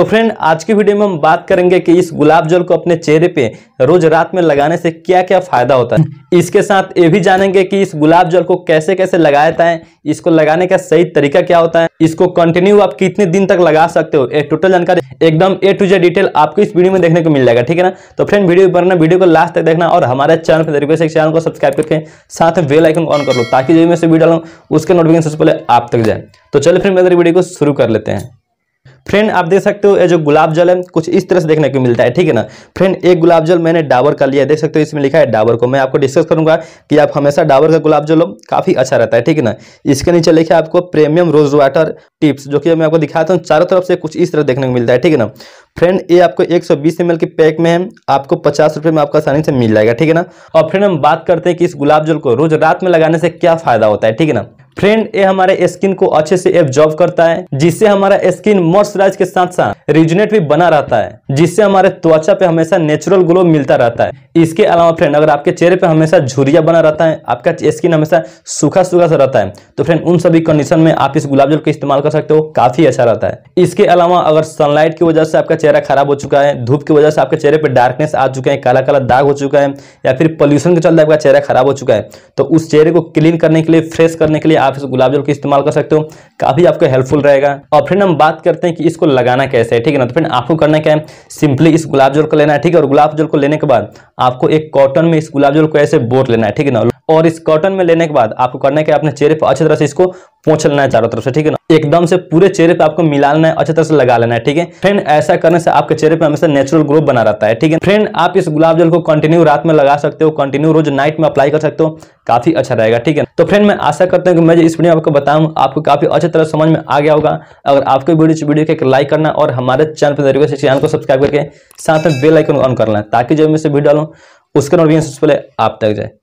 तो फ्रेंड आज की वीडियो में हम बात करेंगे कि इस गुलाब जल को अपने चेहरे पे रोज रात में लगाने से क्या क्या फायदा होता है इसके साथ ये भी जानेंगे कि इस गुलाब जल को कैसे कैसे लगाया जाए इसको लगाने का सही तरीका क्या होता है इसको कंटिन्यू आप कितने दिन तक लगा सकते हो एक टोटल जानकारी एकदम ए टू जे डिटेल आपको इस वीडियो में देखने को मिल जाएगा ठीक है ना तो फ्रेंड वीडियो बनना वीडियो को लास्ट तक देखना और हमारे चैनल पर रिक्वेस्ट चैनल को सब्सक्राइब करके साथ में बेल आइकन ऑन कर लो ताकि जो मैं वीडियो डालू उसके नोटिफिकेशन सबसे पहले आप तक जाए तो चलो फ्रेंड मेरे वीडियो को शुरू कर लेते हैं फ्रेंड आप देख सकते हो ये जो गुलाब जल है कुछ इस तरह से देखने को मिलता है ठीक है ना फ्रेंड एक गुलाब जल मैंने डाबर का लिया देख सकते हो इसमें लिखा है डाबर को मैं आपको डिस्कस करूंगा कि आप हमेशा डाबर का गुलाब जल लो काफी अच्छा रहता है ठीक है ना इसके नीचे लिखा है आपको प्रीमियम रोज वाटर टिप्स जो कि मैं आपको दिखाता हूँ चारों तरफ से कुछ इस तरह देखने को मिलता है ठीक है ना फ्रेंड ये आपको एक सौ के पैक में है आपको पचास रुपये में आपको आसानी से मिल जाएगा ठीक है ना और फ्रेंड हम बात करते हैं कि इस गुलाब जल को रोज रात में लगाने से क्या फायदा होता है ठीक है ना फ्रेंड ये हमारे स्किन को अच्छे से एब्जॉर्व करता है जिससे हमारा स्किन मॉइस्चराइज के साथ साथ रिजुनेट भी बना रहता है जिससे हमारे त्वचा पे हमेशा नेचुरल ग्लो मिलता रहता है इसके अलावा फ्रेंड अगर आपके चेहरे पे हमेशा झुरिया बना रहता है आपका स्किन हमेशा सूखा सूखा सा रहता है तो फ्रेंड उन सभी कंडीशन में आप इस गुलाब जल का इस्तेमाल कर सकते हो काफी अच्छा रहता है इसके अलावा अगर सनलाइट की वजह से आपका चेहरा खराब हो चुका है धूप की वजह से आपके चेहरे पर डार्कनेस आ चुके हैं काला काला दाग हो चुका है या फिर पॉल्यूशन के चलते आपका चेहरा खराब हो चुका है तो उस चेहरे को क्लीन करने के लिए फ्रेश करने के लिए आप इस गुलाब जल को इस्तेमाल कर सकते हो काफ़ी आपको हेल्पफुल रहेगा और फ्रेंड हम बात करते हैं कि इसको लगाना कैसे है ठीक है ना तो फ्रेंड आपको करना क्या है सिंपली इस गुलाब जल को लेना है ठीक है और गुलाब जल को लेने के बाद आपको एक कॉटन में इस गुलाब जल को ऐसे बोट लेना है ठीक है ना और इस कॉटन में लेने के बाद आपको करना है कि अपने चेहरे पर अच्छी तरह से इसको पोंछ लेना है चारों तरफ से ठीक है ना एकदम से पूरे चेहरे पे आपको मिला लेना है अच्छे तरह से लगा लेना है ठीक है फ्रेंड ऐसा करने से आपके चेहरे पे हमेशा नेचुरल ग्रोथ बना रहता है ठीक है फ्रेंड आप इस गुलाब जल को कंटिन्यू रात में लगा सकते हो कंटिन्यू रोज नाइट में अप्लाई कर सकते हो काफी अच्छा रहेगा ठीक है तो फ्रेंड मैं आशा करता हूँ कि मैं इस वीडियो आपको बताऊँ आपको काफी अच्छे तरह समझ में आ गया होगा अगर आपको वीडियो के एक लाइक करना और हमारे चैनल पर चैनल को सब्सक्राइब करके साथ में बेलाइकन ऑन करना ताकि जब मैं इसे वीडियो डालू उसका नोटिफिकेशन पहले आप तक जाए